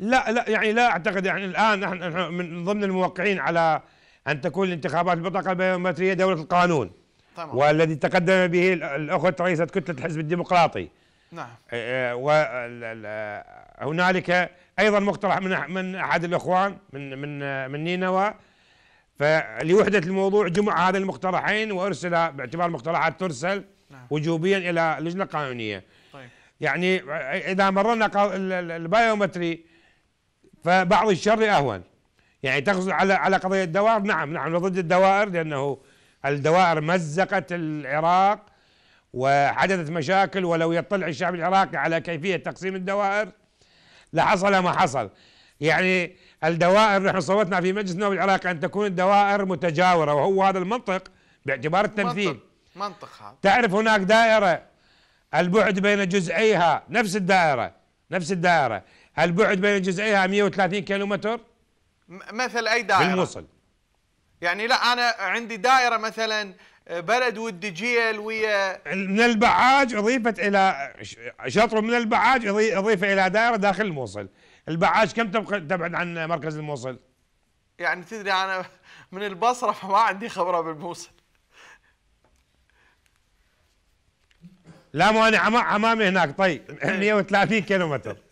لا لا يعني لا اعتقد يعني الان نحن من ضمن الموقعين على ان تكون الانتخابات البطاقه البيومتريه دوله القانون طبعا. والذي تقدم به الاخت رئيسه كتله الحزب الديمقراطي نعم آه، آه، وهنالك آه، ايضا مقترح من من احد الاخوان من من من نينوى فلوحده الموضوع جمع هذا المقترحين وارسل باعتبار مقترحات ترسل نعم. وجوبيا الى لجنه قانونيه طيب يعني اذا مررنا البايومتري فبعض الشر أهون يعني تقصد على على قضية الدوائر نعم نعم ضد الدوائر لأنه الدوائر مزقت العراق وحدثت مشاكل ولو يطلع الشعب العراقي على كيفية تقسيم الدوائر لحصل ما حصل يعني الدوائر نحن صوتنا في مجلس النواب العراقي أن تكون الدوائر متجاورة وهو هذا المنطق باعتبار التمثيل منطق, منطق هذا تعرف هناك دائرة البعد بين جزئيها نفس الدائرة نفس الدائرة هل بعد بين جزئيها 130 كيلومتر مثل أي دائرة بالموصل يعني لا أنا عندي دائرة مثلا آه، بلد والدجيل ويا من البعاج أضيفت إلى شطر من البعاج أضيف إلى دائرة داخل الموصل البعاج كم تبعد عن مركز الموصل؟ يعني تدري أنا من البصرة فما عندي خبرة بالموصل لا مانع امامي هناك طيب 130 إيه. كيلومتر